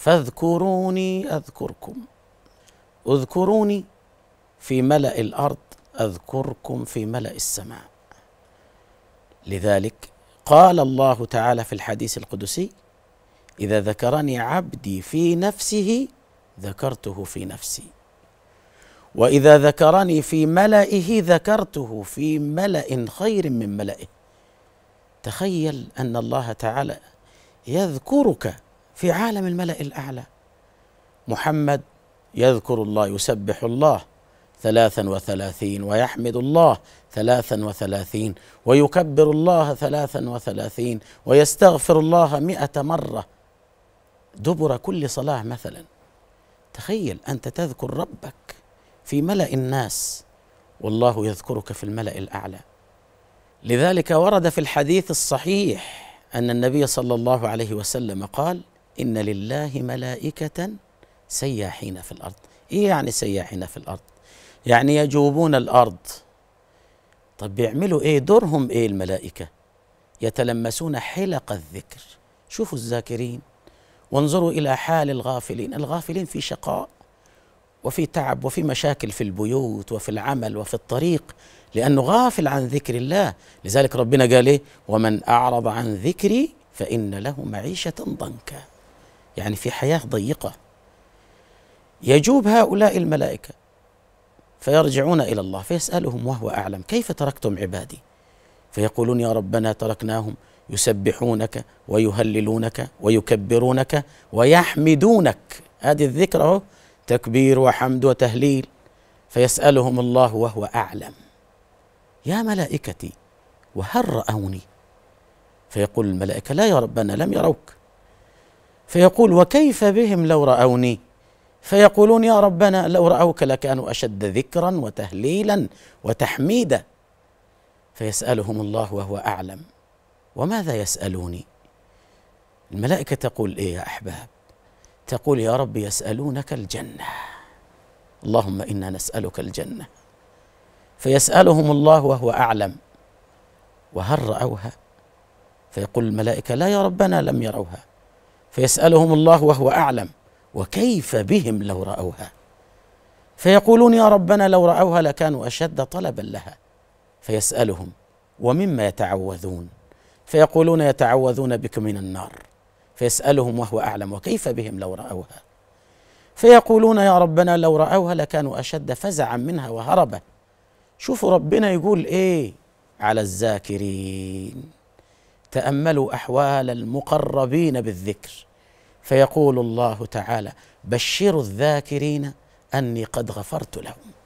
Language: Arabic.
فاذكروني اذكركم اذكروني في ملا الارض اذكركم في ملا السماء لذلك قال الله تعالى في الحديث القدسي اذا ذكرني عبدي في نفسه ذكرته في نفسي واذا ذكرني في ملئه ذكرته في ملا خير من ملئه تخيل ان الله تعالى يذكرك في عالم الملأ الأعلى محمد يذكر الله يسبح الله ثلاثا وثلاثين ويحمد الله ثلاثا وثلاثين ويكبر الله ثلاثا وثلاثين ويستغفر الله مئة مرة دبر كل صلاة مثلا تخيل أنت تذكر ربك في ملأ الناس والله يذكرك في الملأ الأعلى لذلك ورد في الحديث الصحيح أن النبي صلى الله عليه وسلم قال إن لله ملائكة سياحين في الأرض إيه يعني سياحين في الأرض يعني يجوبون الأرض طب بيعملوا إيه دورهم إيه الملائكة يتلمسون حلق الذكر شوفوا الذاكرين وانظروا إلى حال الغافلين الغافلين في شقاء وفي تعب وفي مشاكل في البيوت وفي العمل وفي الطريق لأنه غافل عن ذكر الله لذلك ربنا قال إيه ومن أعرض عن ذكري فإن له معيشة ضنكا يعني في حياة ضيقة يجوب هؤلاء الملائكة فيرجعون إلى الله فيسألهم وهو أعلم كيف تركتم عبادي فيقولون يا ربنا تركناهم يسبحونك ويهللونك ويكبرونك ويحمدونك هذه الذكرى اهو تكبير وحمد وتهليل فيسألهم الله وهو أعلم يا ملائكتي وهل رأوني فيقول الملائكة لا يا ربنا لم يروك فيقول وكيف بهم لو راوني فيقولون يا ربنا لو راوك لكانوا اشد ذكرا وتهليلا وتحميدا فيسالهم الله وهو اعلم وماذا يسالوني الملائكه تقول ايه يا احباب تقول يا رب يسالونك الجنه اللهم انا نسالك الجنه فيسالهم الله وهو اعلم وهل راوها فيقول الملائكه لا يا ربنا لم يروها فيسألهم الله وهو أعلم وكيف بهم لو رأوها فيقولون يا ربنا لو رأوها لكانوا أشد طلبا لها فيسألهم ومما يتعوذون فيقولون يتعوذون بك من النار فيسألهم وهو أعلم وكيف بهم لو رأوها فيقولون يا ربنا لو رأوها لكانوا أشد فزعا منها وهربا شوفوا ربنا يقول إيه على الذاكرين تاملوا احوال المقربين بالذكر فيقول الله تعالى بشروا الذاكرين اني قد غفرت لهم